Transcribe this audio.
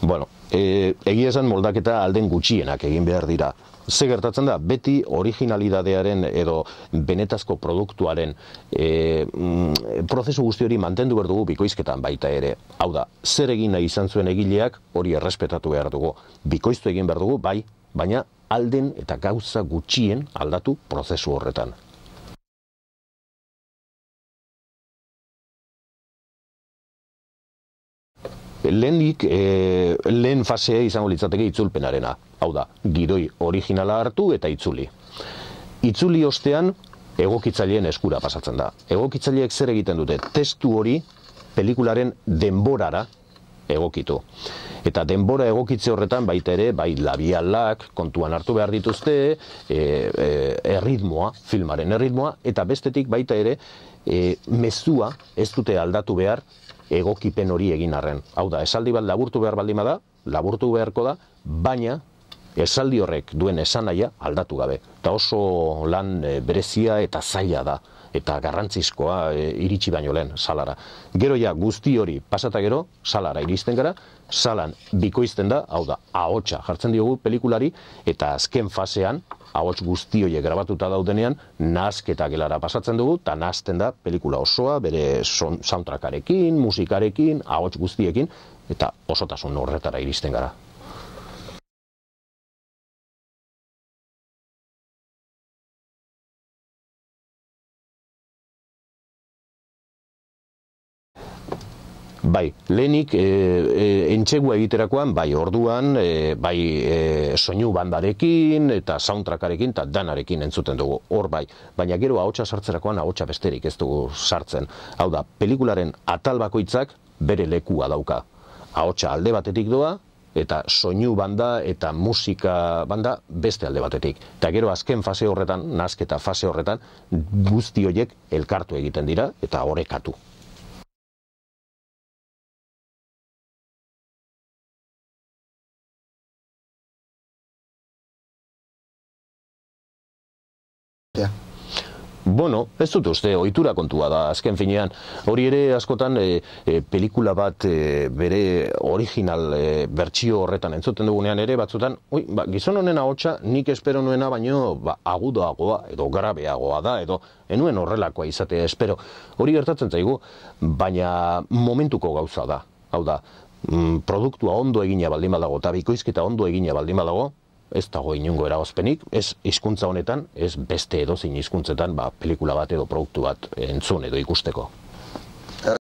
Bueno, eh, Egia esan moldaketa alden gutxienak egin behar dira, ze gertatzen da beti originalidadearen edo benetazko produktuaren eh, mm, Prozesu guzti hori mantendu behar dugu bikoizketan baita ere, hau da zer egin nahi izan zuen egileak hori errespetatu behar dugu Bikoiztu egin behar dugu bai, baina alden eta gauza gutxien aldatu prozesu horretan Lehenik, e, eh, lehen fasea izango litzateke itzulpenarena. Hau da, gidoi originala hartu eta itzuli. Itzuli ostean, egokitzaileen eskura pasatzen da. Egokitzaileek zer egiten dute? Testu hori, pelikularen denborara egokitu. Eta denbora egokitze horretan baita ere, bai labialak, kontuan hartu behar dituzte, e, e, erritmoa, filmaren erritmoa, eta bestetik baita ere, e, mezua ez dute aldatu behar egokipen hori egin arren. Hau da, esaldi bat laburtu behar baldin bada, laburtu beharko da, baina esaldi horrek duen esanaia aldatu gabe. Eta oso lan e, berezia eta zaila da, eta garrantzizkoa e, iritsi baino lehen salara. Gero ja guzti hori pasata gero salara iristen gara, salan bikoizten da, hau da, ahotsa jartzen diogu pelikulari, eta azken fasean, ahots guzti horiek grabatuta daudenean, nazketa gelara pasatzen dugu, eta nazten da pelikula osoa, bere soundtrackarekin, musikarekin, ahots guztiekin, eta osotasun horretara iristen gara. Bai, lehenik e, e, egiterakoan, bai, orduan, e, bai, e, soinu bandarekin eta soundtrackarekin eta danarekin entzuten dugu, hor bai. Baina gero ahotsa sartzerakoan ahotsa besterik ez dugu sartzen. Hau da, pelikularen atal bakoitzak bere lekua dauka. Ahotsa alde batetik doa eta soinu banda eta musika banda beste alde batetik. Eta gero azken fase horretan, nazketa fase horretan, guzti horiek elkartu egiten dira eta orekatu. bueno, ez dut uste, oitura kontua da, azken finean, hori ere askotan e, pelikula bat eh, bere original e, bertsio horretan entzuten dugunean ere, batzutan, oi, ba, gizon honen ahotsa nik espero nuena, baino ba, agudoagoa edo grabeagoa da, edo enuen horrelakoa izatea espero, hori gertatzen zaigu, baina momentuko gauza da, hau da, mm, produktua ondo egina baldin badago eta bikoizketa ondo egina baldin badago ez dago inungo eragozpenik, ez hizkuntza honetan, ez beste edo zein hizkuntzetan ba, pelikula bat edo produktu bat entzun edo ikusteko.